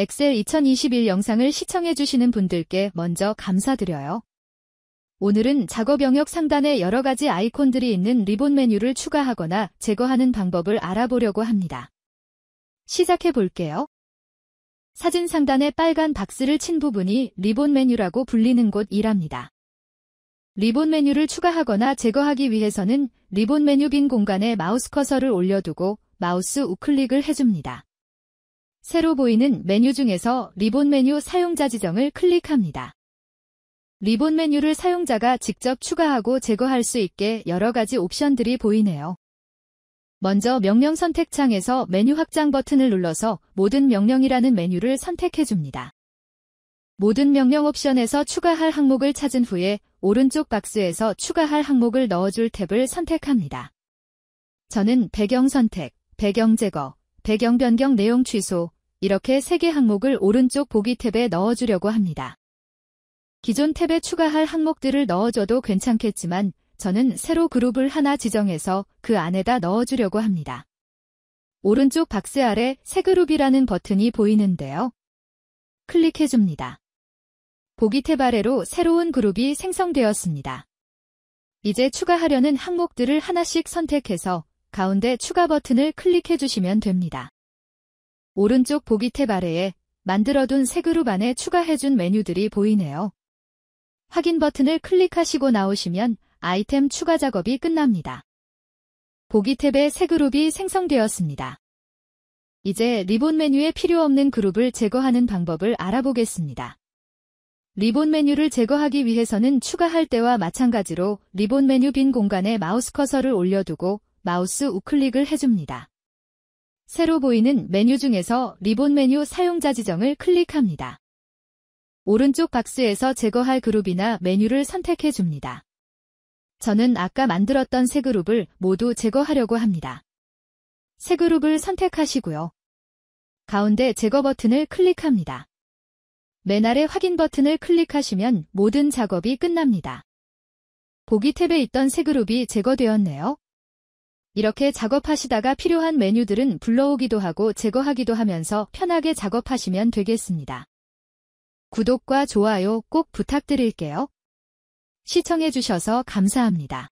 엑셀 2021 영상을 시청해주시는 분들께 먼저 감사드려요. 오늘은 작업 영역 상단에 여러 가지 아이콘들이 있는 리본 메뉴를 추가하거나 제거하는 방법을 알아보려고 합니다. 시작해 볼게요. 사진 상단에 빨간 박스를 친 부분이 리본 메뉴라고 불리는 곳이랍니다. 리본 메뉴를 추가하거나 제거하기 위해서는 리본 메뉴 빈 공간에 마우스 커서를 올려두고 마우스 우클릭을 해줍니다. 새로 보이는 메뉴 중에서 리본 메뉴 사용자 지정을 클릭합니다. 리본 메뉴를 사용자가 직접 추가하고 제거할 수 있게 여러 가지 옵션들이 보이네요. 먼저 명령 선택 창에서 메뉴 확장 버튼을 눌러서 모든 명령이라는 메뉴를 선택해 줍니다. 모든 명령 옵션에서 추가할 항목을 찾은 후에 오른쪽 박스에서 추가할 항목을 넣어줄 탭을 선택합니다. 저는 배경 선택, 배경 제거, 배경 변경 내용 취소, 이렇게 3개 항목을 오른쪽 보기 탭에 넣어주려고 합니다. 기존 탭에 추가할 항목들을 넣어줘도 괜찮겠지만 저는 새로 그룹을 하나 지정해서 그 안에다 넣어주려고 합니다. 오른쪽 박스 아래 새 그룹이라는 버튼이 보이는데요. 클릭해줍니다. 보기 탭 아래로 새로운 그룹이 생성되었습니다. 이제 추가하려는 항목들을 하나씩 선택해서 가운데 추가 버튼을 클릭해주시면 됩니다. 오른쪽 보기 탭 아래에 만들어둔 새 그룹 안에 추가해준 메뉴들이 보이네요. 확인 버튼을 클릭하시고 나오시면 아이템 추가 작업이 끝납니다. 보기 탭에새 그룹이 생성되었습니다. 이제 리본 메뉴에 필요 없는 그룹을 제거하는 방법을 알아보겠습니다. 리본 메뉴를 제거하기 위해서는 추가할 때와 마찬가지로 리본 메뉴 빈 공간에 마우스 커서를 올려두고 마우스 우클릭을 해줍니다. 새로 보이는 메뉴 중에서 리본 메뉴 사용자 지정을 클릭합니다. 오른쪽 박스에서 제거할 그룹이나 메뉴를 선택해 줍니다. 저는 아까 만들었던 새 그룹을 모두 제거하려고 합니다. 새 그룹을 선택하시고요. 가운데 제거 버튼을 클릭합니다. 맨 아래 확인 버튼을 클릭하시면 모든 작업이 끝납니다. 보기 탭에 있던 새 그룹이 제거되었네요. 이렇게 작업하시다가 필요한 메뉴들은 불러오기도 하고 제거하기도 하면서 편하게 작업하시면 되겠습니다. 구독과 좋아요 꼭 부탁드릴게요. 시청해주셔서 감사합니다.